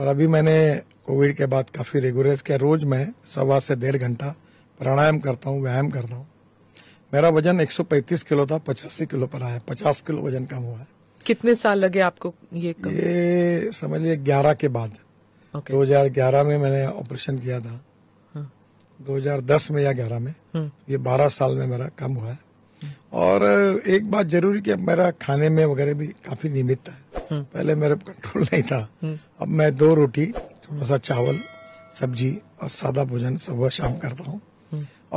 और अभी मैंने कोविड के बाद काफ़ी रेगुलर किया रोज मैं सवा से डेढ़ घंटा प्राणायाम करता हूँ व्यायाम करता हूँ मेरा वजन 135 किलो था पचासी किलो पर आया पचास किलो वजन कम हुआ है कितने साल लगे आपको ये कम? ये समझ लिए ग्यारह के बाद दो okay. ग्यारह में मैंने ऑपरेशन किया था हाँ। दो हजार दस में या ग्यारह में हाँ। ये बारह साल में मेरा कम हुआ है हाँ। और एक बात जरूरी कि अब मेरा खाने में वगैरह भी काफी नियमित है पहले मेरे कंट्रोल नहीं था अब मैं दो रोटी थोड़ा सा चावल सब्जी और सादा भोजन सुबह शाम करता हूँ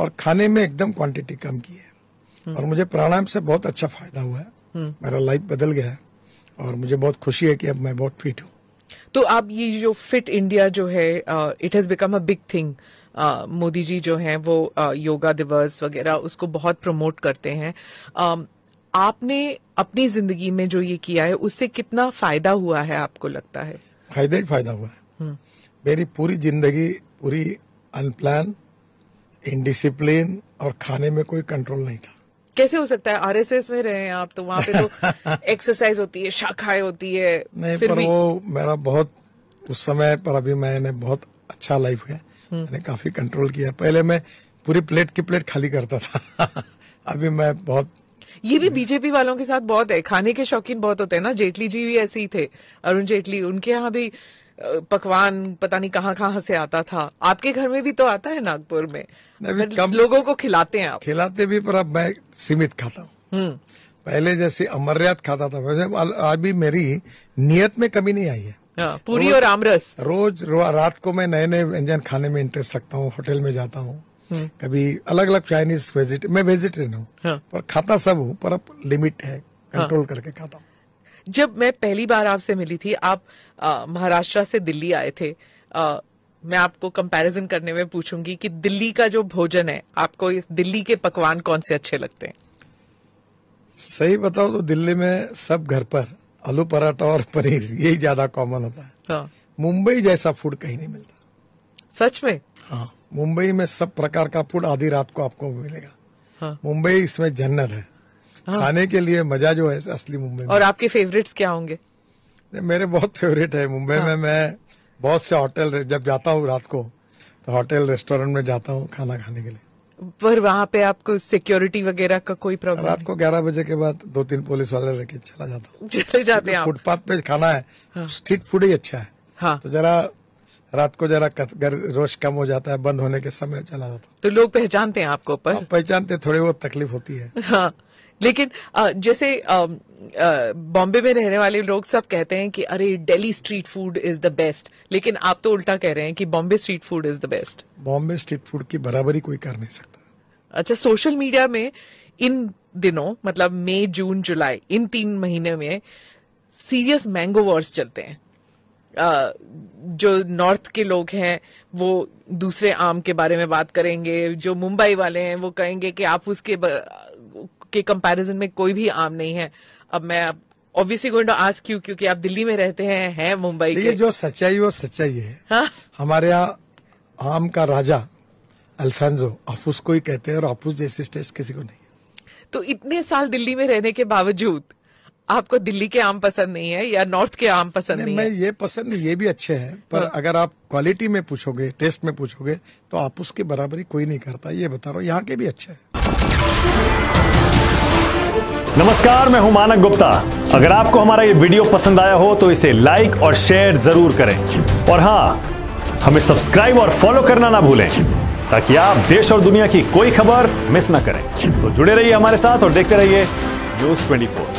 और खाने में एकदम क्वांटिटी कम की है और मुझे प्राणायाम से बहुत अच्छा फायदा हुआ है मेरा लाइफ बदल गया है और मुझे बहुत खुशी है कि अब मैं बहुत फिट हूँ तो आप ये जो फिट इंडिया जो है it has become a big thing Modi ji जो है वो योगा दिवस वगैरह उसको बहुत प्रमोट करते हैं आपने अपनी जिंदगी में जो ये किया है उससे कितना फायदा हुआ है आपको लगता है फायदा ही फायदा हुआ है हम्म। मेरी पूरी जिंदगी पूरी अनप्लान इनडिसिप्लिन और खाने में कोई कंट्रोल नहीं था कैसे हो सकता है आरएसएस में रहे हैं आप तो वहाँ पे तो एक्सरसाइज होती है शाखाएं होती है नहीं फिर पर भी... वो मेरा बहुत उस समय पर अभी मैंने बहुत अच्छा लाइफ है हम्म। मैंने काफी कंट्रोल किया पहले मैं पूरी प्लेट की प्लेट खाली करता था अभी मैं बहुत ये भी बीजेपी वालों के साथ बहुत है खाने के शौकीन बहुत होते हैं ना जेटली जी भी ऐसे ही थे अरुण जेटली उनके यहाँ भी पकवान पता नहीं कहाँ कहाँ से आता था आपके घर में भी तो आता है नागपुर में कम, लोगों को खिलाते हैं आप खिलाते भी पर अब मैं सीमित खाता हूँ हम्म। पहले जैसे अमरियात खाता था वैसे आज भी मेरी नियत में कमी नहीं आई है हाँ, पूरी और आमरस रोज रात को मैं नए नए व्यंजन खाने में इंटरेस्ट रखता हूँ होटल में जाता हूँ कभी अलग अलग चाइनीज वेजिट मैं वेजिटेरियन हूँ हाँ. पर खाता सब हूँ पर अब लिमिट है कंट्रोल हाँ. करके खाता हूँ जब मैं पहली बार आपसे मिली थी आप महाराष्ट्र से दिल्ली आए थे आ, मैं आपको कंपैरिजन करने में पूछूंगी कि दिल्ली का जो भोजन है आपको इस दिल्ली के पकवान कौन से अच्छे लगते हैं सही बताओ तो दिल्ली में सब घर पर आलू पराठा और पनीर यही ज्यादा कॉमन होता है हाँ। मुंबई जैसा फूड कहीं नहीं मिलता सच में हाँ मुंबई में सब प्रकार का फूड आधी रात को आपको मिलेगा हाँ। मुंबई इसमें जन्नत है हाँ। खाने के लिए मजा जो है असली मुंबई और आपके फेवरेट्स क्या होंगे मेरे बहुत फेवरेट है मुंबई हाँ। में मैं बहुत से होटल जब जाता हूँ रात को तो होटल रेस्टोरेंट में जाता हूँ खाना खाने के लिए पर वहाँ पे आपको सिक्योरिटी वगैरह का कोई प्रॉब्लम रात को ग्यारह बजे के बाद दो तीन पुलिस वाले लेके चला जाता हूँ चले जाते हैं फुटपाथ पे खाना है हाँ। स्ट्रीट फूड ही अच्छा है हाँ। तो जरा रात को जरा रोश कम हो जाता है बंद होने के समय चला जाता तो लोग पहचानते हैं आपको पर हाँ, पहचानते थोड़ी बहुत तकलीफ होती है हाँ लेकिन जैसे बॉम्बे में रहने वाले लोग सब कहते हैं कि अरे Delhi street food is the best लेकिन आप तो उल्टा कह रहे हैं कि Bombay street food is the best Bombay street food की बराबरी कोई कर नहीं सकता अच्छा सोशल मीडिया में इन दिनों मतलब मई जून जुलाई इन तीन महीने में सीरियस मैंगो वॉर्स चलते हैं जो नॉर्थ के लोग हैं वो दूसरे आम के बारे में बात करेंगे जो मुंबई वाले हैं वो कहेंगे कि आप उसके के कंपैरिजन में कोई भी आम नहीं है अब मैं obviously going to ask you क्योंकि आप दिल्ली में रहते हैं हैं मुंबई ये जो सच्चाई वो सच्चाई है हा? हमारे यहाँ आम का राजा अल्फेंजो आपूस को ही कहते हैं और आपूस जैसी स्टेज किसी को नहीं तो इतने साल दिल्ली में रहने के बावजूद आपको दिल्ली के आम पसंद नहीं है या नॉर्थ के आम पसंद नहीं, नहीं मैं ये पसंद नहीं ये भी अच्छे हैं पर हाँ। अगर आप क्वालिटी में पूछोगे टेस्ट में पूछोगे तो आप उसके बराबरी कोई नहीं करता ये बता रहा हूँ यहाँ के भी अच्छे हैं नमस्कार मैं हूं मानक गुप्ता अगर आपको हमारा ये वीडियो पसंद आया हो तो इसे लाइक और शेयर जरूर करें और हाँ हमें सब्सक्राइब और फॉलो करना ना भूलें ताकि आप देश और दुनिया की कोई खबर मिस ना करें तो जुड़े रहिए हमारे साथ और देखते रहिए न्यूज ट्वेंटी